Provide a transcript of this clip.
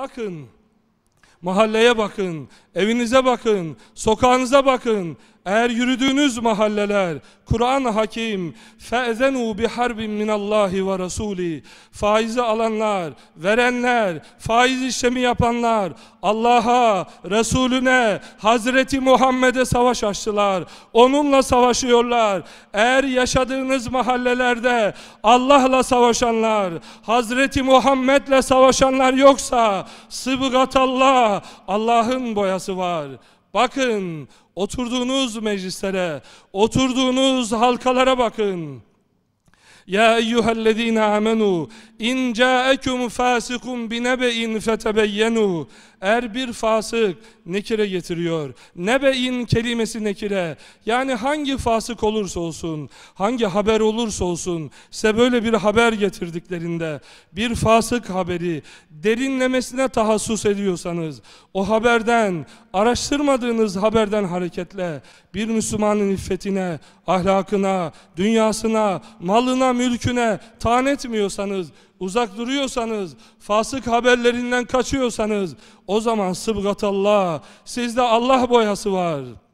Bakın, mahalleye bakın, evinize bakın, sokağınıza bakın. Eğer yürüdüğünüz mahalleler Kur'an hakim fe'zenu bi harbin min Allahi ve rasuli faizi alanlar, verenler, faiz işlemi yapanlar Allah'a, Resulüne, Hazreti Muhammed'e savaş açtılar. Onunla savaşıyorlar. Eğer yaşadığınız mahallelerde Allah'la savaşanlar, Hazreti Muhammed'le savaşanlar yoksa sıbgatallah Allah'ın boyası var bakın oturduğunuz meclislere, oturduğunuz halkalara bakın. يا أيها الذين آمنوا إن جاءكم فاسق بنبئ فتبينوا Er bir fasık nekire getiriyor. Nebe'in kelimesi nekire. Yani hangi fasık olursa olsun, hangi haber olursa olsun, size böyle bir haber getirdiklerinde, bir fasık haberi derinlemesine tahassus ediyorsanız, o haberden, araştırmadığınız haberden hareketle, bir Müslümanın iffetine, ahlakına, dünyasına, malına, mülküne taan etmiyorsanız, uzak duruyorsanız, fasık haberlerinden kaçıyorsanız o zaman sıbgatallah, sizde Allah boyası var.''